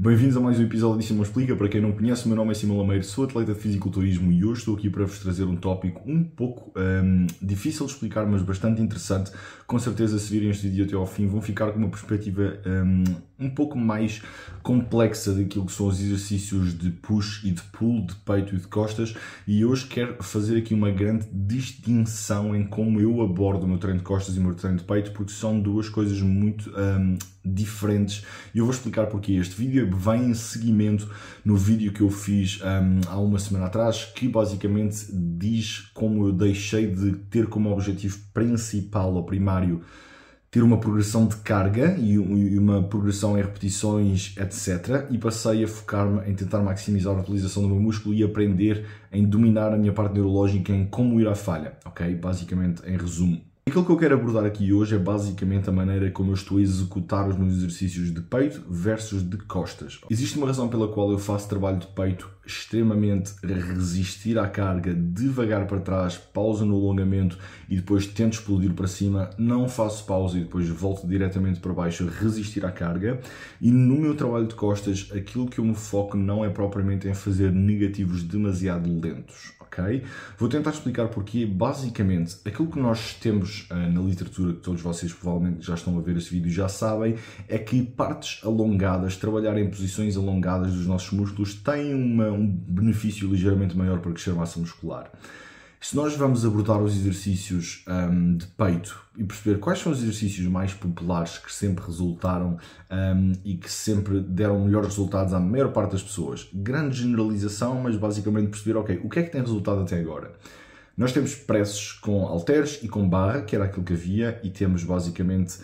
Bem-vindos a mais um episódio de Simão Explica. Para quem não conhece, o meu nome é Simão Lameiro, sou atleta de fisiculturismo e hoje estou aqui para vos trazer um tópico um pouco um, difícil de explicar, mas bastante interessante. Com certeza, se virem este vídeo até ao fim, vão ficar com uma perspectiva um, um pouco mais complexa daquilo que são os exercícios de push e de pull, de peito e de costas, e hoje quero fazer aqui uma grande distinção em como eu abordo o meu treino de costas e o meu treino de peito, porque são duas coisas muito um, diferentes e eu vou explicar porque este vídeo vem em seguimento no vídeo que eu fiz um, há uma semana atrás, que basicamente diz como eu deixei de ter como objetivo principal ou primário ter uma progressão de carga e uma progressão em repetições, etc. E passei a focar-me em tentar maximizar a utilização do meu músculo e aprender em dominar a minha parte neurológica em como ir à falha, ok? Basicamente, em resumo. Aquilo que eu quero abordar aqui hoje é basicamente a maneira como eu estou a executar os meus exercícios de peito versus de costas. Existe uma razão pela qual eu faço trabalho de peito extremamente resistir à carga, devagar para trás, pausa no alongamento e depois tento explodir para cima, não faço pausa e depois volto diretamente para baixo, resistir à carga. E no meu trabalho de costas, aquilo que eu me foco não é propriamente em fazer negativos demasiado lentos ok? Vou tentar explicar porquê. Basicamente, aquilo que nós temos eh, na literatura, que todos vocês provavelmente já estão a ver este vídeo já sabem, é que partes alongadas, trabalhar em posições alongadas dos nossos músculos, tem uma, um benefício ligeiramente maior para crescer massa muscular. Se nós vamos abordar os exercícios um, de peito e perceber quais são os exercícios mais populares que sempre resultaram um, e que sempre deram melhores resultados à maior parte das pessoas, grande generalização, mas basicamente perceber, ok, o que é que tem resultado até agora? Nós temos presses com halteres e com barra, que era aquilo que havia, e temos basicamente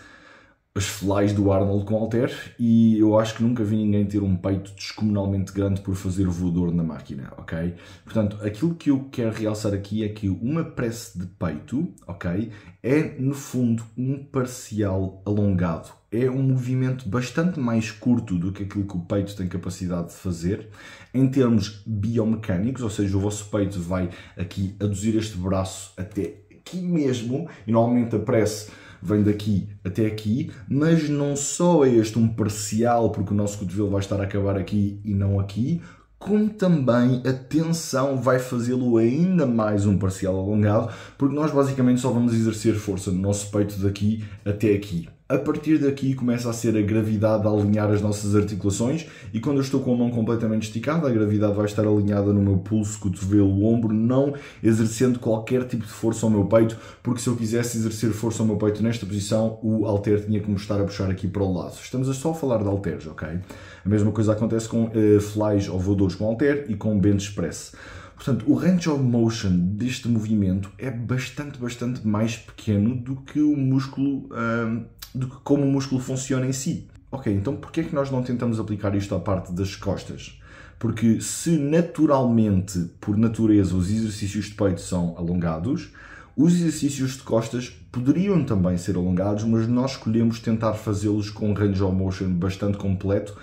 as flies do Arnold com Alter e eu acho que nunca vi ninguém ter um peito descomunalmente grande por fazer voador na máquina, ok? Portanto, aquilo que eu quero realçar aqui é que uma prece de peito, ok, é no fundo um parcial alongado. É um movimento bastante mais curto do que aquilo que o peito tem capacidade de fazer em termos biomecânicos, ou seja, o vosso peito vai aqui aduzir este braço até aqui mesmo e normalmente a prece vem daqui até aqui, mas não só é este um parcial, porque o nosso cotovelo vai estar a acabar aqui e não aqui, como também a tensão vai fazê-lo ainda mais um parcial alongado, porque nós basicamente só vamos exercer força no nosso peito daqui até aqui. A partir daqui começa a ser a gravidade a alinhar as nossas articulações e quando eu estou com a mão completamente esticada, a gravidade vai estar alinhada no meu pulso, cotovelo, ombro, não exercendo qualquer tipo de força ao meu peito, porque se eu quisesse exercer força ao meu peito nesta posição, o alter tinha que me estar a puxar aqui para o lado. Estamos a só falar de halteres, ok? A mesma coisa acontece com uh, eh, flies ou voadores com alter e com bench press. Portanto, o range of motion deste movimento é bastante, bastante mais pequeno do que o músculo hum, do que como o músculo funciona em si. Ok, então porquê é que nós não tentamos aplicar isto à parte das costas? Porque se naturalmente, por natureza, os exercícios de peito são alongados, os exercícios de costas poderiam também ser alongados, mas nós escolhemos tentar fazê-los com um range of motion bastante completo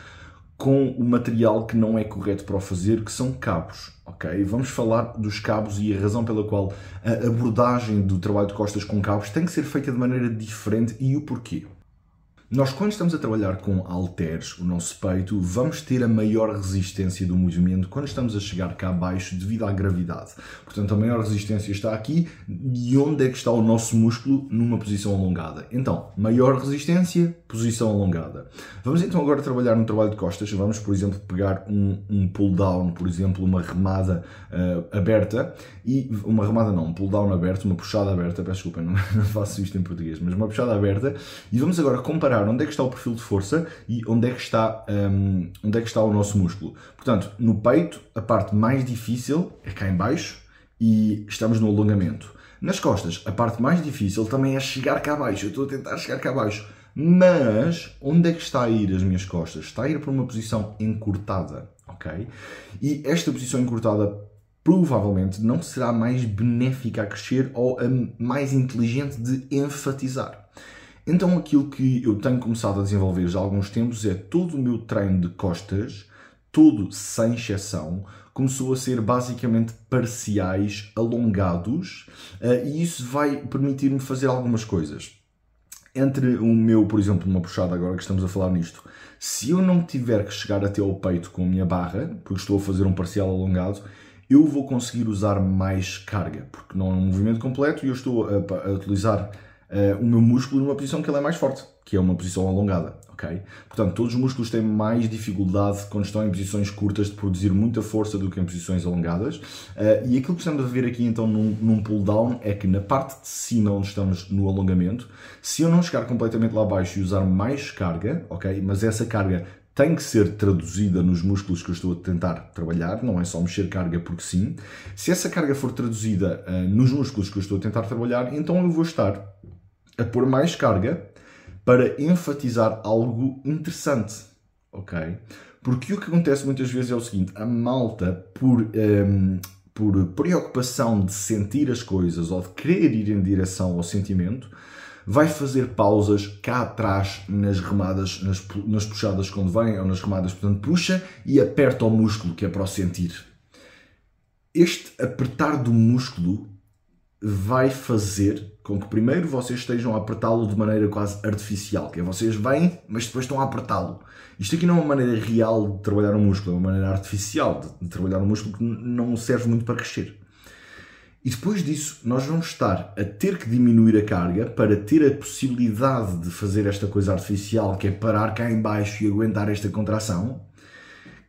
com o material que não é correto para o fazer, que são cabos. Ok? Vamos falar dos cabos e a razão pela qual a abordagem do trabalho de costas com cabos tem que ser feita de maneira diferente e o porquê. Nós, quando estamos a trabalhar com halteres, o nosso peito, vamos ter a maior resistência do movimento quando estamos a chegar cá abaixo devido à gravidade. Portanto, a maior resistência está aqui e onde é que está o nosso músculo numa posição alongada. Então, maior resistência, posição alongada. Vamos então agora trabalhar no trabalho de costas. Vamos, por exemplo, pegar um, um pull down, por exemplo, uma remada uh, aberta e uma remada não, um pull down aberto, uma puxada aberta. Peço desculpa, não, não faço isto em português, mas uma puxada aberta. E vamos agora comparar encontrar onde é que está o perfil de força e onde é que está, um, onde é que está o nosso músculo. Portanto, no peito, a parte mais difícil é cá em baixo e estamos no alongamento. Nas costas, a parte mais difícil também é chegar cá abaixo. Eu estou a tentar chegar cá abaixo. Mas onde é que está a ir as minhas costas? Está a ir para uma posição encurtada, ok? E esta posição encurtada provavelmente não será mais benéfica a crescer ou a mais inteligente de enfatizar. Então aquilo que eu tenho começado a desenvolver já há alguns tempos é todo o meu treino de costas, todo sem exceção, começou a ser basicamente parciais, alongados, eh, e isso vai permitir-me fazer algumas coisas. Entre o meu, por exemplo, uma puxada agora que estamos a falar nisto, se eu não tiver que chegar até ao peito com a minha barra, porque estou a fazer um parcial alongado, eu vou conseguir usar mais carga, porque não é um movimento completo e eu estou a, a utilizar uh, o meu músculo numa posição que ele é mais forte, que é uma posição alongada, ok? Portanto, todos os músculos têm mais dificuldade quando estão em posições curtas de produzir muita força do que em posições alongadas. Uh, e aquilo que estamos a ver aqui então num, num pull down é que na parte de cima onde estamos no alongamento, se eu não chegar completamente lá abaixo e usar mais carga, ok? Mas essa carga tem que ser traduzida nos músculos que eu estou a tentar trabalhar, não é só mexer carga porque sim. Se essa carga for traduzida uh, nos músculos que eu estou a tentar trabalhar, então eu vou estar a pôr mais carga para enfatizar algo interessante, ok? Porque o que acontece muitas vezes é o seguinte: a malta, por, um, ehm, por preocupação de sentir as coisas ou de querer ir em direção ao sentimento, vai fazer pausas cá atrás nas remadas, nas, nas puxadas quando vem, ou nas remadas, portanto, puxa e aperta o músculo, que é para o sentir. Este apertar do músculo vai fazer com que primeiro vocês estejam a apertá-lo de maneira quase artificial, que é vocês vêm, mas depois estão a apertá-lo. Isto aqui não é uma maneira real de trabalhar o músculo, é uma maneira artificial de, trabalhar o músculo que não serve muito para crescer. E depois disso, nós vamos estar a ter que diminuir a carga para ter a possibilidade de fazer esta coisa artificial, que é parar cá embaixo e aguentar esta contração,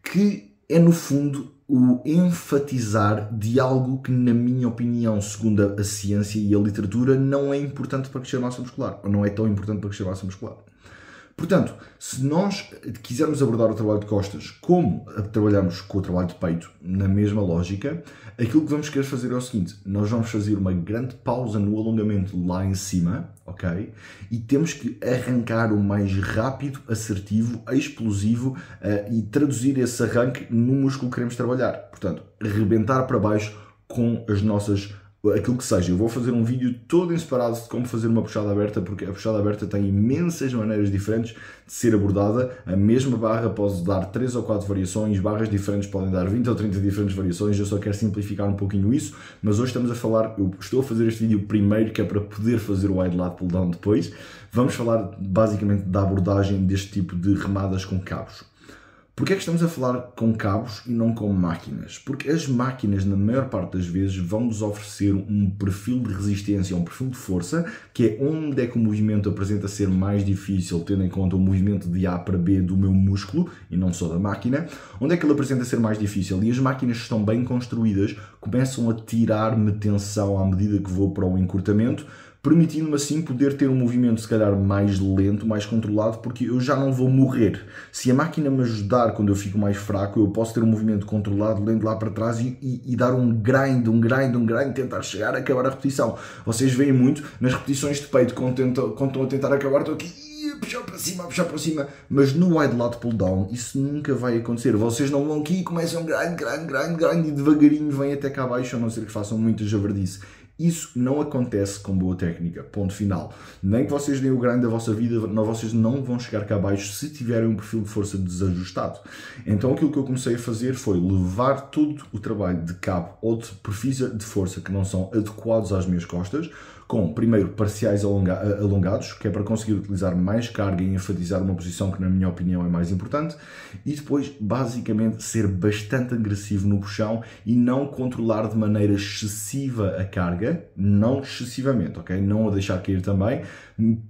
que é no fundo o enfatizar de algo que, na minha opinião, segundo a, ciência e a literatura, não é importante para crescer massa muscular, ou não é tão importante para crescer massa muscular. Portanto, se nós quisermos abordar o trabalho de costas como trabalhamos com o trabalho de peito, na mesma lógica, aquilo que vamos querer fazer é o seguinte: nós vamos fazer uma grande pausa no alongamento lá em cima, ok? E temos que arrancar o mais rápido, assertivo, explosivo uh, e traduzir esse arranque no músculo que queremos trabalhar. Portanto, rebentar para baixo com as nossas aquilo que seja. Eu vou fazer um vídeo todo em separado de como fazer uma puxada aberta, porque a puxada aberta tem imensas maneiras diferentes de ser abordada. A mesma barra pode dar 3 ou 4 variações, barras diferentes podem dar 20 ou 30 diferentes variações. Eu só quero simplificar um pouquinho isso, mas hoje estamos a falar. Eu estou a fazer este vídeo primeiro, que é para poder fazer o wide lat pull down depois. Vamos falar basicamente da abordagem deste tipo de remadas com cabos. Porquê é que estamos a falar com cabos e não com máquinas? Porque as máquinas, na maior parte das vezes, vão-nos oferecer um perfil de resistência, um perfil de força, que é onde é que o movimento apresenta ser mais difícil, tendo em conta o movimento de A para B do meu músculo, e não só da máquina, onde é que ele apresenta ser mais difícil. E as máquinas estão bem construídas, começam a tirar-me tensão à medida que vou para o encurtamento, permitindo-me assim poder ter um movimento se calhar mais lento, mais controlado, porque eu já não vou morrer. Se a máquina me ajudar quando eu fico mais fraco, eu posso ter um movimento controlado, lendo lá para trás e, e, e dar um grind, um grind, um grind, tentar chegar, a acabar a repetição. Vocês veem muito nas repetições de peito, quando, tento, quando estão a tentar acabar, estou aqui puxar para cima, puxar para cima, mas no wide lat pull down isso nunca vai acontecer. Vocês não vão aqui e começam grind, grind, grind, grind e devagarinho vêm até cá abaixo, a não ser que façam muita javardice. Isso não acontece com boa técnica. Ponto final. Nem que vocês deem o grande da vossa vida, não, vocês não vão chegar cá abaixo se tiverem um perfil de força desajustado. Então aquilo que eu comecei a fazer foi levar todo o trabalho de cabo ou de perfis de força que não são adequados às minhas costas com, primeiro, parciais alonga alongados, que é para conseguir utilizar mais carga e enfatizar uma posição que, na minha opinião, é mais importante, e depois, basicamente, ser bastante agressivo no puxão e não controlar de maneira excessiva a carga, não excessivamente, ok? Não a deixar cair também,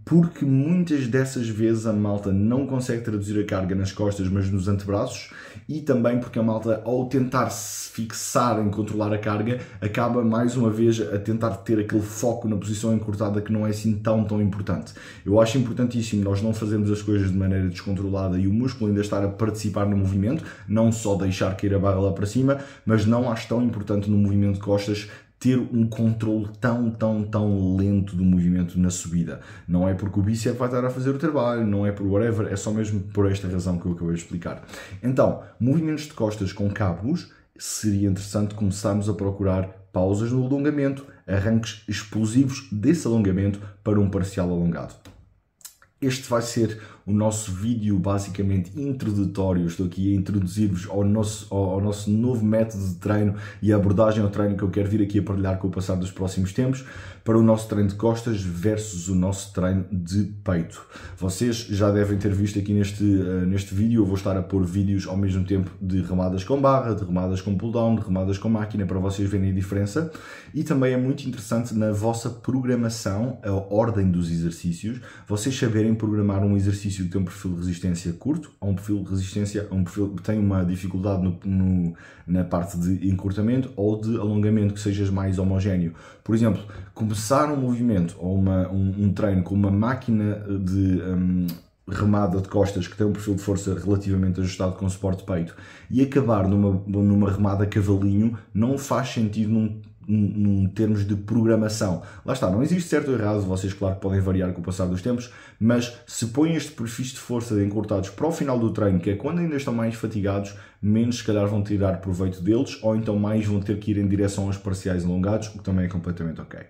porque muitas dessas vezes a malta não consegue traduzir a carga nas costas, mas nos antebraços, e também porque a malta, ao tentar se fixar em controlar a carga, acaba mais uma vez a tentar ter aquele foco na posição encurtada que não é assim tão, tão importante. Eu acho importantíssimo nós não fazermos as coisas de maneira descontrolada e o músculo ainda estar a participar no movimento, não só deixar cair a barra lá para cima, mas não acho tão importante no movimento de costas ter um controle tão, tão, tão lento do movimento na subida. Não é porque o bíceps vai estar a fazer o trabalho, não é por whatever, é só mesmo por esta razão que eu acabei de explicar. Então, movimentos de costas com cabos seria interessante começarmos a procurar pausas no alongamento, arranques explosivos desse alongamento para um parcial alongado. Este vai ser o nosso vídeo basicamente introdutório. Estou aqui a introduzir-vos ao nosso, ao, ao nosso novo método de treino e abordagem ao treino que eu quero vir aqui a partilhar com o passar dos próximos tempos para o nosso treino de costas versus o nosso treino de peito. Vocês já devem ter visto aqui neste, uh, neste vídeo, eu vou estar a pôr vídeos ao mesmo tempo de remadas com barra, de remadas com pull-down, de remadas com máquina para vocês verem a diferença e também é muito interessante na vossa programação, a ordem dos exercícios, vocês saberem programar um exercício exercício que tem um perfil de resistência curto, há um perfil de resistência, um perfil que tem uma dificuldade no, no, na parte de encurtamento ou de alongamento que sejas mais homogéneo. Por exemplo, começar um movimento ou uma, um, um, treino com uma máquina de um, remada de costas que tem um perfil de força relativamente ajustado com suporte de peito e acabar numa, numa remada cavalinho não faz sentido num em termos de programação. Lá está, não existe certo ou errado, vocês, claro, podem variar com o passar dos tempos, mas se põem este perfil de força de encurtados para o final do treino, que é quando ainda estão mais fatigados, menos se calhar vão tirar proveito deles, ou então mais vão ter que ir em direção aos parciais alongados, o que também é completamente ok.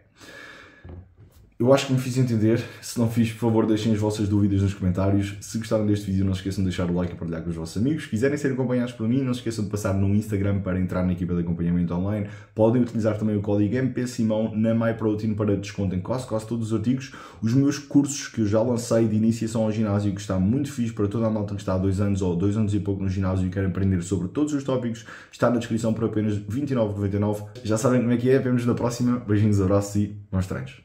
Eu acho que me fiz entender. Se não fiz, por favor, deixem as vossas dúvidas nos comentários. Se gostaram deste vídeo, não se esqueçam de deixar o like e partilhar com os vossos amigos. Se quiserem ser acompanhados por mim, não se esqueçam de passar no Instagram para entrar na equipa de acompanhamento online. Podem utilizar também o código MP Simão na MyProtein para desconto em quase, quase todos os artigos. Os meus cursos que eu já lancei de iniciação ao ginásio, que está muito fixe para toda a malta que está há dois anos ou dois anos e pouco no ginásio e quer aprender sobre todos os tópicos, está na descrição por apenas 29,99. Já sabem como é que é. Vemos na próxima. Beijinhos, abraços e bons treinos.